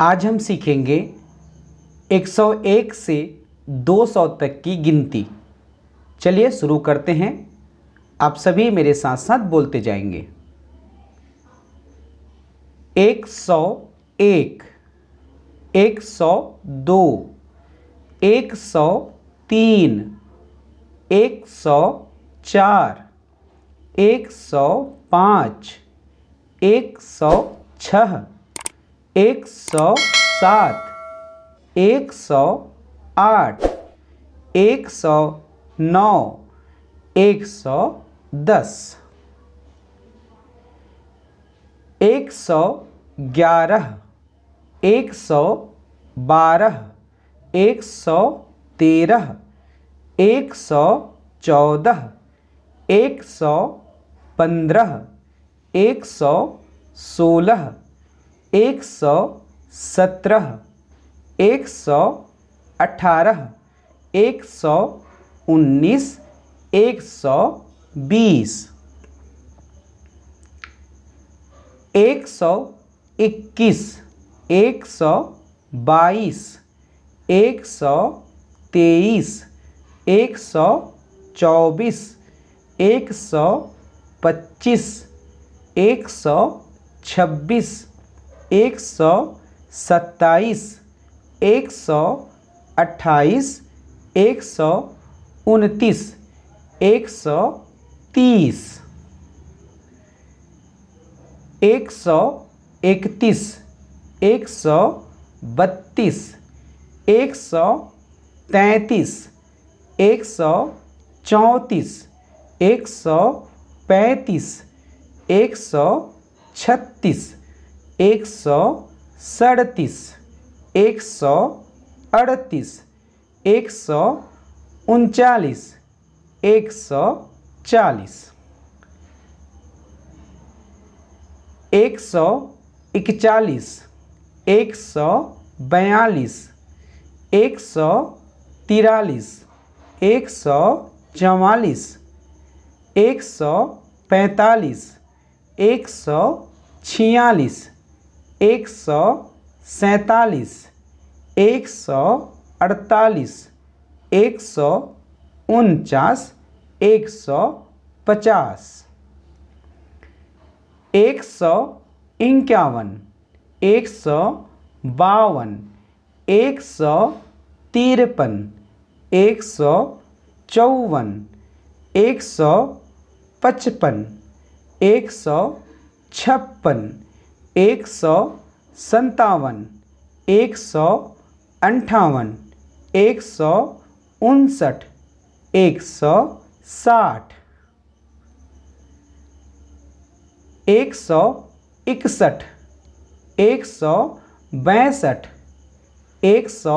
आज हम सीखेंगे 101 से 200 तक की गिनती चलिए शुरू करते हैं आप सभी मेरे साथ साथ बोलते जाएंगे एक सौ एक एक सौ दो एक सौ तीन एक सौ चार एक सौ पाँच एक सौ छः एक सौ सात एक सौ आठ एक सौ नौ एक सौ दस एक सौ ग्यारह एक सौ बारह एक सौ तेरह एक सौ चौदह एक सौ पंद्रह एक सौ सोलह एक सौ सत्रह एक सौ अठारह एक सौ उन्नीस एक सौ बीस एक सौ इक्कीस एक सौ बाईस एक सौ तेईस एक सौ चौबीस एक सौ पच्चीस एक सौ छब्बीस एक सौ सत्ताईस एक सौ अट्ठाईस एक सौ उनतीस एक सौ तीस एक सौ इकतीस एक सौ बत्तीस एक सौ तैंतीस एक सौ चौंतीस एक सौ पैंतीस एक सौ छत्तीस एक सौ सड़तीस एक सौ अड़तीस एक सौ उनचालीस एक सौ चालीस एक सौ इकचालीस एक सौ बयालीस एक सौ तिरालीस एक सौ चवालीस एक सौ पैंतालीस एक सौ छियालीस एक सौ सैंतालीस एक सौ अड़तालीस एक सौ उनचास एक सौ पचास एक सौ इक्यावन एक सौ बावन एक सौ तिरपन एक सौ चौवन एक सौ पचपन एक सौ छप्पन एक सौ संतावन एक सौ अंठावन एक सौ उनसठ एक सौ साठ एक सौ इकसठ एक सौ बैंसठ एक सौ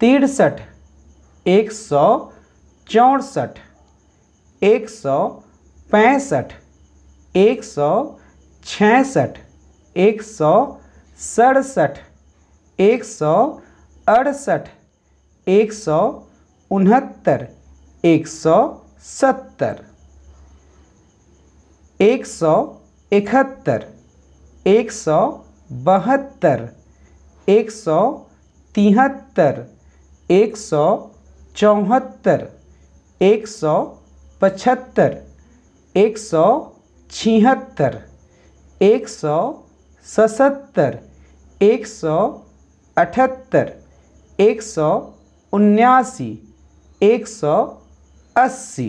तिरसठ एक सौ चौंसठ एक सौ पैंसठ एक सौ छसठ एक सौ सड़सठ एक सौ अड़सठ एक सौ उनहत्तर एक सौ सत्तर एक सौ इकहत्तर एक सौ बहत्तर एक सौ तिहत्तर एक सौ चौहत्तर एक सौ पचहत्तर एक सौ छिहत्तर एक सौ सतहत्तर एक सौ अठहत्तर एक सौ उन्यासी एक सौ अस्सी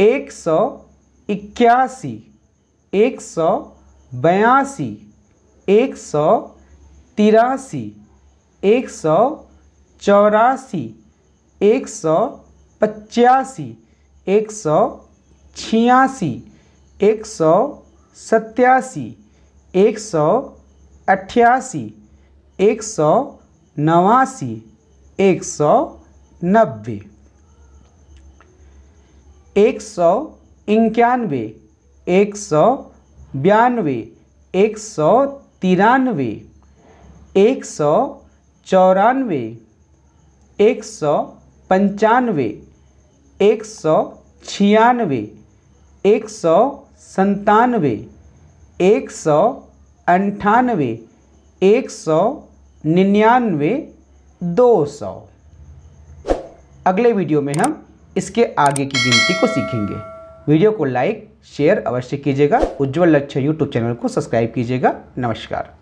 एक सौ इक्यासी एक सौ बयासी एक सौ तिरासी एक सौ चौरासी एक सौ पचासी एक सौ छियासी एक सौ सत्यासी एक सौ अट्ठासी एक सौ नवासी एक सौ नब्बे एक सौ इक्यानवे एक सौ बयानवे एक सौ तिरानवे एक सौ चौरानवे एक सौ पंचानवे एक सौ छियानवे एक सौ संतानवे एक सौ अंठानवे एक सौ निन्यानवे दो सौ अगले वीडियो में हम इसके आगे की गिनती को सीखेंगे वीडियो को लाइक शेयर अवश्य कीजिएगा उज्जवल लक्ष्य यूट्यूब चैनल को सब्सक्राइब कीजिएगा नमस्कार